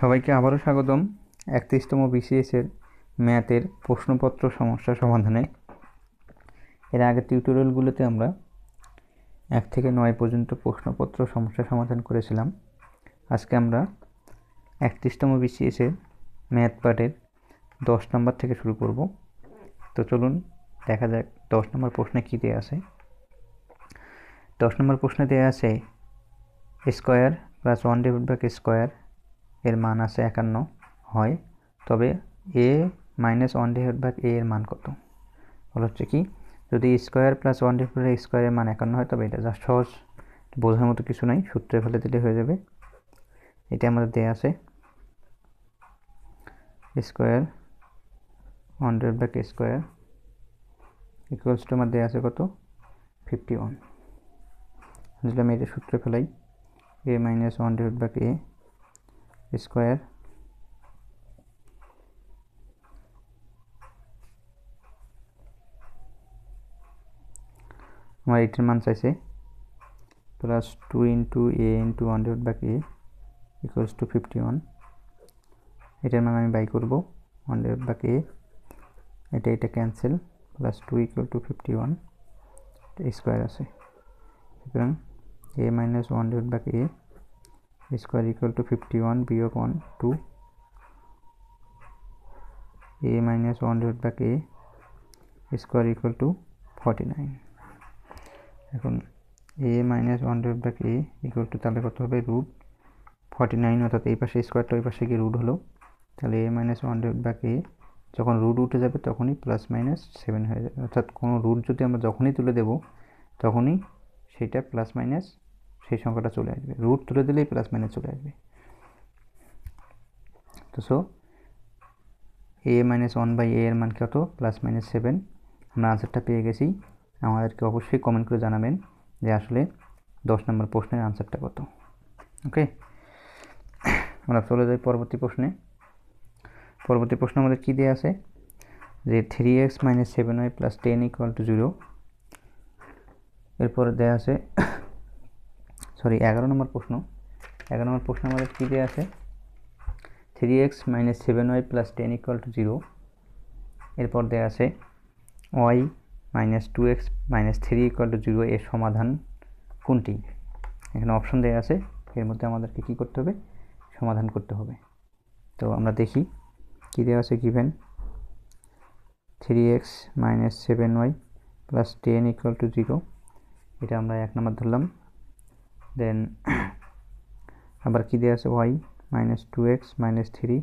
সবাইকে আবারও স্বাগতম একত্রিশতম বিসিএসের ম্যাথের প্রশ্নপত্র সমস্যা সমাধানে এর আগের টিউটোরিয়ালগুলোতে আমরা এক থেকে নয় পর্যন্ত প্রশ্নপত্র সমস্যা সমাধান করেছিলাম আজকে আমরা একত্রিশতম বিসিএসের ম্যাথ পার্টের দশ নম্বর থেকে শুরু করব তো চলুন দেখা যাক দশ নম্বর প্রশ্নে কী দেওয়া আছে দশ নম্বর প্রশ্নে দেওয়া আছে square plus one divide by square এর মান আছে একান্ন হয় তবে a minus one divide by a এর মান কত বলা হচ্ছে কি যদি square plus one divide by স্কোয়ারের মান একান্ন হয় তবে এটা জাস্ট সহজ বোঝার মতো কিছু নাই সূত্রে ফেলে দিলে হয়ে যাবে এটা আমাদের দেয়া আছে square one divide by square equals to আমার দেয়া আছে কত ফিফটি ওয়ান যদি আমি এটা সূত্রে ফেলাই a minus one divide by a square আমার এইটার মান চাইছে plus two into a into one divide by a equals to fifty one এটার মান আমি বাই করবো ওয়ান ডিভাইড বাই এ এটা এটা cancel plus two equal to fifty one square আছে সুতরাং a minus one divide by a square equal to fifty one বিয়োগ one two a minus one divide by a square equal to forty nine এখন a minus one divide by a equal to তাহলে কত হবে root forty nine অর্থাৎ এই পাশে স্কোয়ারটা ওই পাশে গিয়ে রুট হলো তাহলে a minus one divide by a যখন রুট উঠে যাবে তখনই প্লাস মাইনাস সেভেন হয়ে যাবে অর্থাৎ কোনো রুট যদি আমরা যখনই তুলে দেবো তখনই সেটা প্লাস মাইনাস সেই সংখ্যাটা চলে আসবে রুট তুলে দিলেই প্লাস মাইনাস চলে আসবে তো so a minus one by a এর মান কত প্লাস মাইনাস সেভেন আমরা আনসারটা পেয়ে গেছি আমাদেরকে অবশ্যই কমেন্ট করে জানাবেন যে আসলে দশ নম্বর প্রশ্নের আনসারটা কত ওকে আমরা চলে যাই পরবর্তী প্রশ্নে পরবর্তী প্রশ্ন আমাদের কী দেওয়া আছে যে three x minus seven y plus ten equal to zero এরপরে দেওয়া আছে সরি এগারো নম্বর প্রশ্ন এগারো নম্বর প্রশ্ন আমাদের কী দেওয়া আছে three x minus seven y plus ten equal to zero এরপর দেওয়া আছে y minus two x minus three equal to zero এর সমাধান কোনটি এখানে অপশন দেওয়া আছে এর মধ্যে আমাদেরকে কী করতে হবে সমাধান করতে হবে তো আমরা দেখি কী দেওয়া আছে given three x minus seven y plus ten equal to zero এটা আমরা এক নম্বর ধরলাম দেন আবার কী দেওয়া আছে y minus two x minus three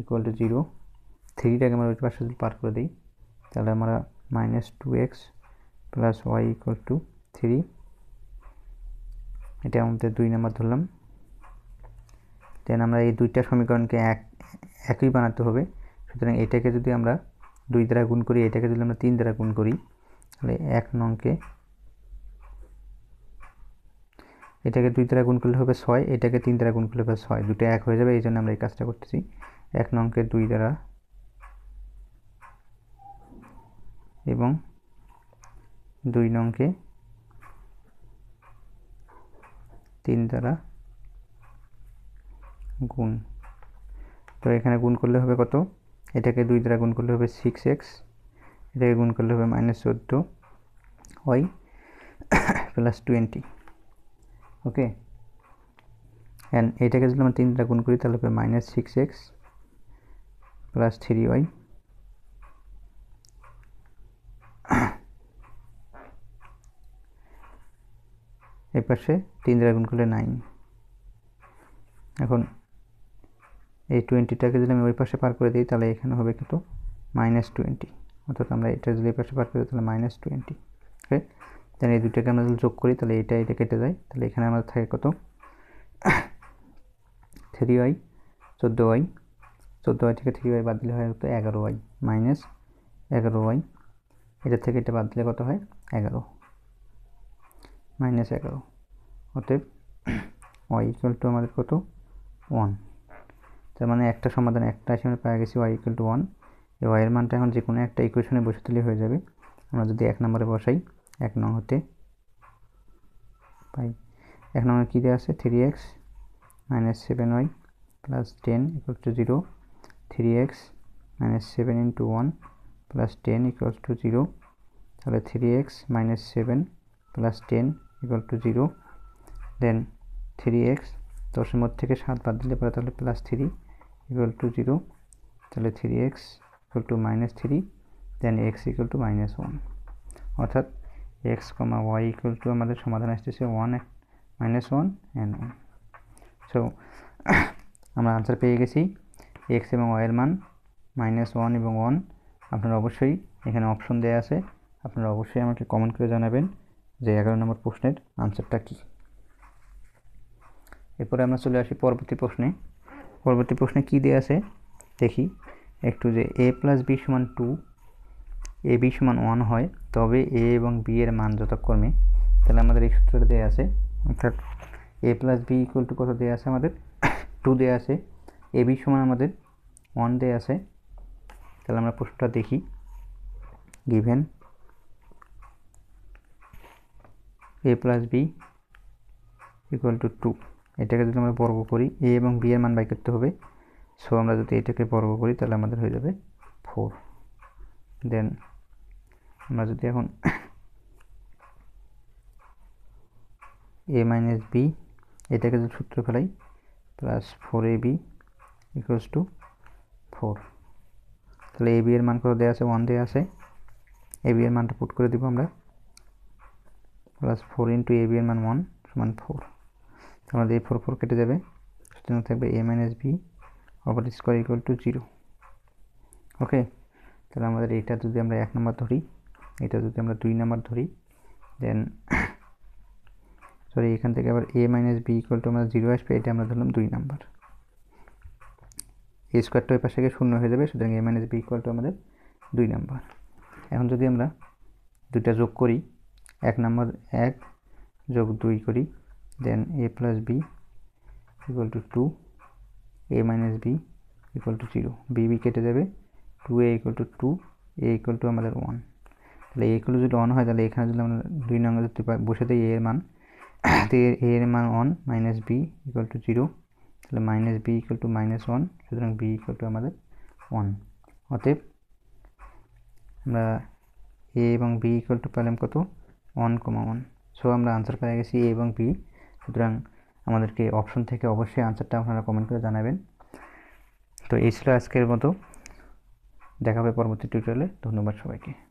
equal to zero থ্রিটাকে আমরা ওই পাশে পার করে দিই তাহলে আমরা minus two x plus y equal to three এটা আমাদের দুই নম্বর ধরলাম দেন আমরা এই দুইটা সমীকরণকে এক একই বানাতে হবে সুতরাং এটাকে যদি আমরা দুই দ্বারা গুণ করি এটাকে যদি আমরা তিন দ্বারা গুণ করি তাহলে এক নংকে এটাকে দুই দ্বারা গুণ করলে হবে ছয় এটাকে তিন দ্বারা গুণ করলে হবে ছয় দুটো এক হয়ে যাবে এই জন্য আমরা এই কাজটা করতেছি এক নংকে দুই দ্বারা এবং দুই নংকে তিন দ্বারা গুণ তো এখানে গুণ করলে হবে কত এটাকে দুই দ্বারা গুণ করলে হবে সিক্স এক্স এটাকে গুণ করলে হবে মাইনাস চোদ্দো y plus twenty okay and এটাকে যদি আমরা তিন দ্বারা গুণ করি তাহলে minus six x plus three y এ পাশে তিন দ্বারা গুণ করলে নাইন এখন এই টোয়েন্টিটাকে যদি আমি ওই পাশে পার করে দিই তাহলে এখানে হবে কিন্তু মাইনাস টোয়েন্টি অর্থাৎ আমরা এটা যদি এই পাশে পার করি তাহলে মাইনাস টোয়েন্টি ওকে দেন এই দুটাকে আমরা যদি যোগ করি তাহলে এটা এটা কেটে যায় তাহলে এখানে আমাদের থাকে কত থ্রি ওয়াই চোদ্দো ওয়াই চোদ্দো ওয়াই থেকে থ্রি ওয়াই বাদ দিলে হয় তো এগারো ওয়াই মাইনাস এগারো ওয়াই এটা থেকে এটা বাদ দিলে কত হয় এগারো মাইনাস এগারো অতএব ওয়াই ইকুয়াল টু আমাদের কত ওয়ান তার মানে একটা সমাধান একটা আসে আমরা পাওয়া গেছি ওয়াই ইকুয়াল টু ওয়ান এই ওয়াইয়ের মানটা এখন যে কোনো একটা ইকুয়েশনে বসে বসাতে হয়ে যাবে আমরা যদি এক নম্বরে বসাই এক নং হতে পাই এক নম্বর কী দেওয়া আছে three x minus seven y plus ten equal to zero three x minus seven into one plus ten equal to zero তাহলে three x minus seven plus ten equal to zero then three x দশের মধ্যে থেকে সাত বাদ দিলে পরে তাহলে plus three equal to zero তাহলে three x equal to minus three then x equal to minus one অর্থাৎ x comma y equal to আমাদের সমাধান আসতেছে one minus one and one so আমরা আনসার পেয়ে গেছি এক্স এবং ওয়ের মান মাইনাস ওয়ান এবং ওয়ান আপনারা অবশ্যই এখানে অপশন দেওয়া আছে আপনারা অবশ্যই আমাকে কমেন্ট করে জানাবেন যে এগারো নম্বর প্রশ্নের আনসারটা কী এরপরে আমরা চলে আসি পরবর্তী প্রশ্নে পরবর্তী প্রশ্নে কী দেওয়া আছে দেখি একটু যে এ প্লাস বি সমান টু এ বি সমান ওয়ান হয় তবে এ এবং বি এর মান যথাক্রমে তাহলে আমাদের এই সূত্রটা দেওয়া আছে অর্থাৎ a plus b equal to কত দেওয়া আছে আমাদের টু দেওয়া আছে এ বি সমান আমাদের ওয়ান দেওয়া আছে তাহলে আমরা প্রশ্নটা দেখি given a plus b equal to two এটাকে যদি আমরা বর্গ করি এ এবং বি এর মান বাই করতে হবে সো আমরা যদি এটাকে বর্গ করি তাহলে আমাদের হয়ে যাবে ফোর দেন আমরা যদি এখন এ মাইনাস বি এটাকে যদি সূত্র ফেলাই plus four a b equals to four তাহলে এ বি এর মান করে দেওয়া আছে ওয়ান দেওয়া আছে এ বি এর মানটা পুট করে দিব আমরা plus four into a b এর মান ওয়ান সমান ফোর আমাদের এই ফোর ফোর কেটে যাবে সুতরাং থাকবে a minus b upper square equal to zero okay তাহলে আমাদের এটা যদি আমরা এক নম্বর ধরি এটা যদি আমরা দুই নাম্বার ধরি দেন সরি এখান থেকে আবার a minus b equal to আমাদের জিরো আসবে এটা আমরা ধরলাম দুই নাম্বার এ স্কোয়ারটা ওই পাশে গিয়ে শূন্য হয়ে যাবে সুতরাং a minus b equal to আমাদের দুই নাম্বার এখন যদি আমরা দুইটা যোগ করি এক নাম্বার এক যোগ দুই করি then a plus b equal to two a minus b equal to zero b b কেটে যাবে two a equal to two a equal to আমাদের ওয়ান তাহলে এগুলো যদি অন হয় তাহলে এখানে যদি আমরা দুই নং যদি বসে দিই এর মান তো এ এর মান on minus b equal to zero তাহলে minus b equal to minus one সুতরাং বি ইকুয়াল টু আমাদের ওয়ান অতএব আমরা এ এবং বি ইকুয়াল টু পেলাম কত ওয়ান কমা ওয়ান সো আমরা আনসার পেয়ে গেছি এ এবং বি সুতরাং আমাদেরকে অপশন থেকে অবশ্যই আনসারটা আপনারা কমেন্ট করে জানাবেন তো এই ছিল আজকের মতো দেখা হবে পরবর্তী টিউটোরিয়ালে ধন্যবাদ সবাইকে